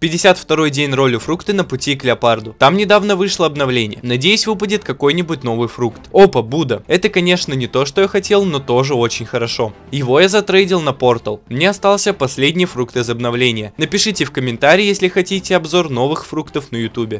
52 день роли фрукты на пути к леопарду. Там недавно вышло обновление. Надеюсь, выпадет какой-нибудь новый фрукт. Опа, буда. Это, конечно, не то, что я хотел, но тоже очень хорошо. Его я затрейдил на портал. Мне остался последний фрукт из обновления. Напишите в комментарии, если хотите обзор новых фруктов на ютубе.